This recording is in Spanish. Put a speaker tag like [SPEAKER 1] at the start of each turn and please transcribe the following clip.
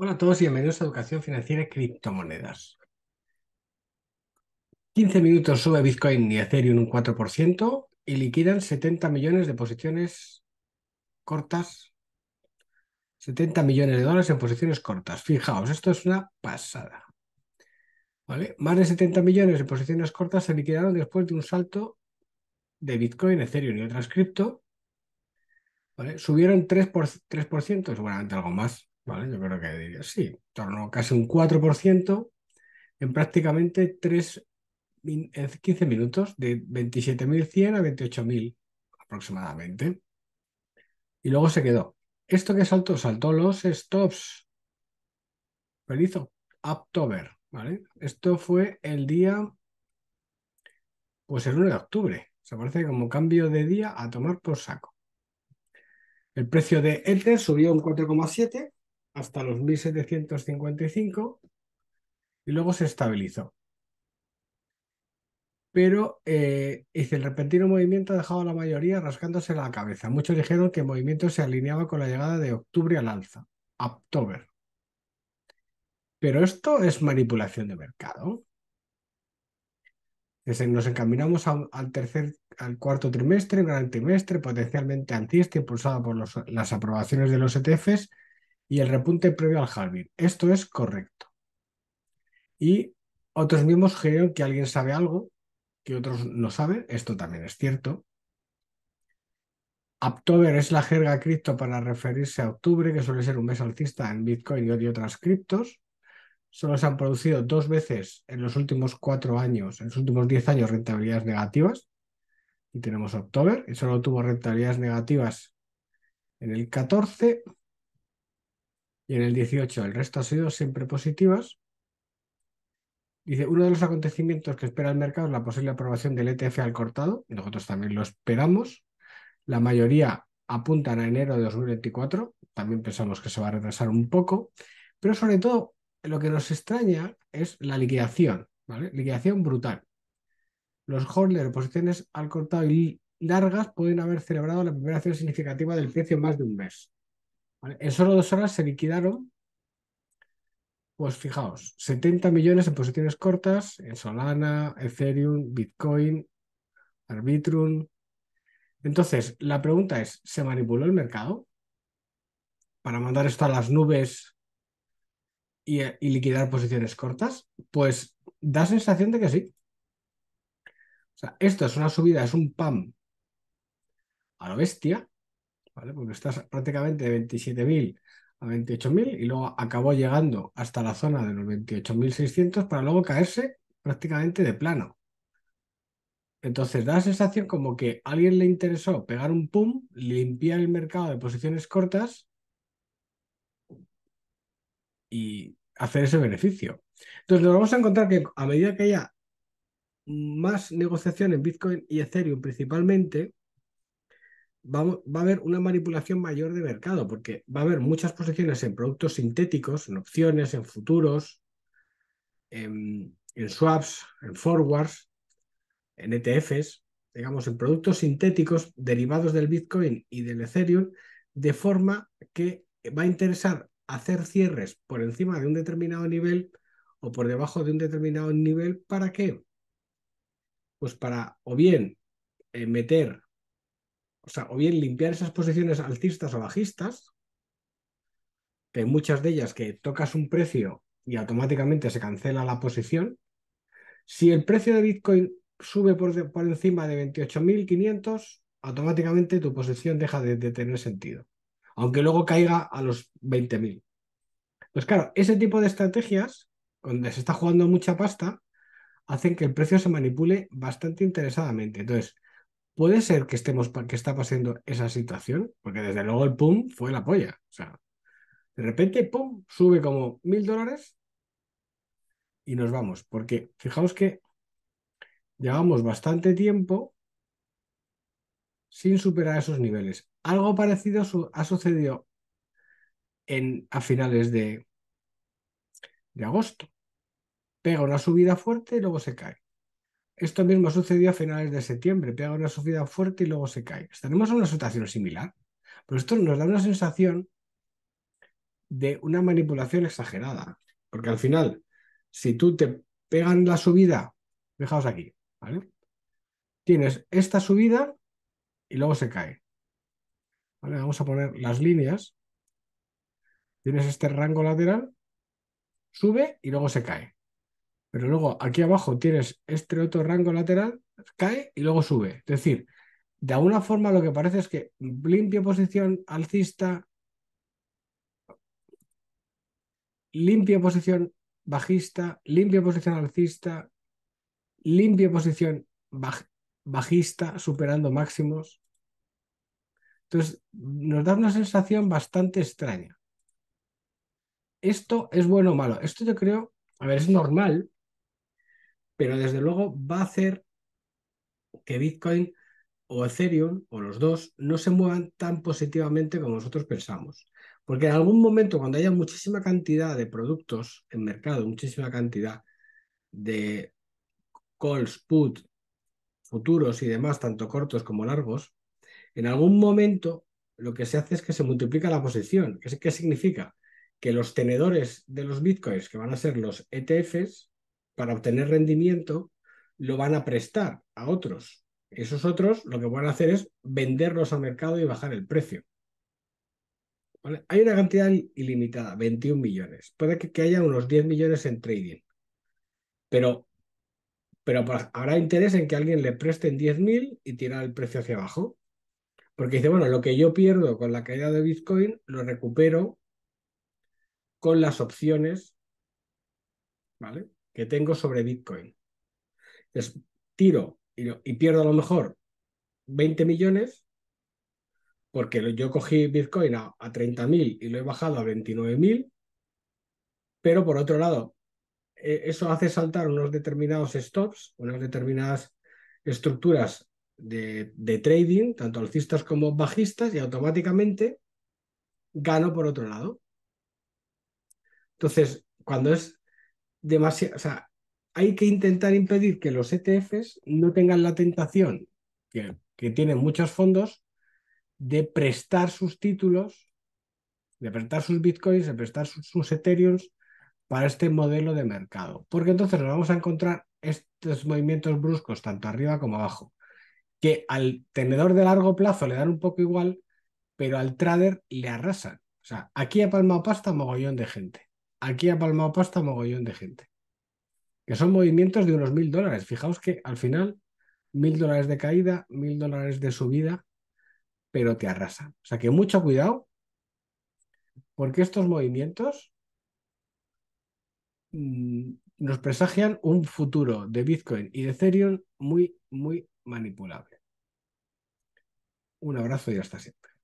[SPEAKER 1] Hola a todos y bienvenidos a Educación Financiera y Criptomonedas. 15 minutos sube Bitcoin y Ethereum un 4% y liquidan 70 millones de posiciones cortas. 70 millones de dólares en posiciones cortas. Fijaos, esto es una pasada. ¿Vale? Más de 70 millones de posiciones cortas se liquidaron después de un salto de Bitcoin, Ethereum y otras cripto. Subieron 3% seguramente algo más. ¿vale? Yo creo que diría, sí, torno casi un 4% en prácticamente 15 eh, minutos, de 27.100 a 28.000 aproximadamente. Y luego se quedó. Esto que saltó, saltó los stops. Feliz October, ¿vale? Esto fue el día, pues el 1 de octubre. Se parece como cambio de día a tomar por saco. El precio de Ether subió un 4,7 hasta los 1755 y luego se estabilizó. Pero eh, el repentino movimiento ha dejado a la mayoría rascándose la cabeza. Muchos dijeron que el movimiento se alineaba con la llegada de octubre al alza, October. Pero esto es manipulación de mercado. Nos encaminamos al tercer, al cuarto trimestre, gran trimestre, potencialmente alcista, impulsado por las aprobaciones de los ETFs y el repunte previo al halving. Esto es correcto. Y otros mismos sugirieron que alguien sabe algo que otros no saben. Esto también es cierto. October es la jerga cripto para referirse a octubre, que suele ser un mes alcista en Bitcoin y otras criptos. Solo se han producido dos veces en los últimos cuatro años, en los últimos diez años, rentabilidades negativas. Y tenemos October, y solo tuvo rentabilidades negativas en el 14, y en el 18 el resto ha sido siempre positivas. Dice, uno de los acontecimientos que espera el mercado es la posible aprobación del ETF al cortado, nosotros también lo esperamos, la mayoría apuntan a enero de 2024, también pensamos que se va a retrasar un poco, pero sobre todo lo que nos extraña es la liquidación, ¿vale? Liquidación brutal. Los holders de posiciones al cortado y largas pueden haber celebrado la primera acción significativa del precio en más de un mes. En solo dos horas se liquidaron, pues fijaos, 70 millones en posiciones cortas, en Solana, Ethereum, Bitcoin, Arbitrum. Entonces, la pregunta es, ¿se manipuló el mercado para mandar esto a las nubes y, liquidar posiciones cortas? Pues da sensación de que sí. O sea, esto es una subida, es un PAM a la bestia, porque estás prácticamente de 27.000 a 28.000 y luego acabó llegando hasta la zona de los 28.600 para luego caerse prácticamente de plano. Entonces da la sensación como que a alguien le interesó pegar un pum, limpiar el mercado de posiciones cortas y hacer ese beneficio. Entonces nos vamos a encontrar que a medida que haya más negociación en Bitcoin y Ethereum principalmente, va, a haber una manipulación mayor de mercado, porque va a haber muchas posiciones en productos sintéticos, en opciones, en futuros, en, swaps, en forwards, en ETFs, digamos, en productos sintéticos derivados del Bitcoin y del Ethereum, de forma que va a interesar hacer cierres por encima de un determinado nivel o por debajo de un determinado nivel, ¿para qué? Pues para o bien eh, meter o bien limpiar esas posiciones altistas o bajistas, que hay muchas de ellas que tocas un precio y automáticamente se cancela la posición. Si el precio de Bitcoin sube por, por encima de 28.500, automáticamente tu posición deja de, de, tener sentido, aunque luego caiga a los 20.000. Pues claro, ese tipo de estrategias, donde se está jugando mucha pasta, hacen que el precio se manipule bastante interesadamente. Entonces, puede ser que estemos que está pasando esa situación, porque desde luego el pum fue la polla. O sea, de repente, pum, sube como mil dólares y nos vamos. Porque fijaos que llevamos bastante tiempo sin superar esos niveles. Algo parecido ha sucedido en, a finales de, de agosto. Pega una subida fuerte y luego se cae. Esto mismo sucedió a finales de septiembre, pega una subida fuerte y luego se cae. Tenemos una situación similar, pero esto nos da una sensación de una manipulación exagerada, porque al final, si tú te pegan la subida, fijaos aquí, ¿vale? Tienes esta subida y luego se cae. Vamos a poner las líneas. Tienes este rango lateral, sube y luego se cae. Pero luego aquí abajo tienes este otro rango lateral, cae y luego sube. Es decir, de alguna forma lo que parece es que limpia posición alcista, limpia posición bajista, limpia posición alcista, limpia posición bajista, superando máximos. Entonces, nos da una sensación bastante extraña. ¿Esto es bueno o malo? Esto yo creo, a ver, es normal, pero desde luego va a hacer que Bitcoin o Ethereum o los dos no se muevan tan positivamente como nosotros pensamos. Porque en algún momento, cuando haya muchísima cantidad de productos en mercado, muchísima cantidad de calls, put, futuros y demás, tanto cortos como largos, en algún momento lo que se hace es que se multiplica la posición. ¿Qué significa? Que los tenedores de los bitcoins, que van a ser los ETFs, para obtener rendimiento lo van a prestar a otros. Esos otros lo que van a hacer es venderlos al mercado y bajar el precio. Hay una cantidad ilimitada, 21 millones. Puede que, haya unos 10 millones en trading. Pero, pero habrá interés en que alguien le preste 10.000 y tira el precio hacia abajo. Porque dice, bueno, lo que yo pierdo con la caída de Bitcoin lo recupero con las opciones, ¿vale? que tengo sobre Bitcoin. Entonces, tiro y, pierdo a lo mejor 20 millones porque yo cogí Bitcoin a, 30.000 y lo he bajado a 29.000, pero por otro lado, e, eso hace saltar unos determinados stops, unas determinadas estructuras de, trading, tanto alcistas como bajistas, y automáticamente gano por otro lado. Entonces, cuando es demasiado, o sea, hay que intentar impedir que los ETFs no tengan la tentación que, tienen muchos fondos de prestar sus títulos, de prestar sus bitcoins, de prestar sus, sus ethereums para este modelo de mercado. Porque entonces nos vamos a encontrar estos movimientos bruscos, tanto arriba como abajo, que al tenedor de largo plazo le dan un poco igual, pero al trader le arrasan. O sea, aquí a Palma pasta mogollón de gente aquí ha palmado pasta mogollón de gente. Que son movimientos de unos mil dólares. Fijaos que al final, mil dólares de caída, mil dólares de subida, pero te arrasan. O sea que mucho cuidado, porque estos movimientos mm, nos presagian un futuro de Bitcoin y de Ethereum muy, muy manipulable. Un abrazo y hasta siempre.